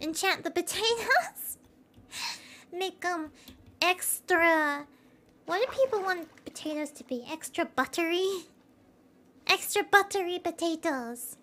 enchant the potatoes, make them extra. What do people want potatoes to be? Extra buttery? Extra buttery potatoes.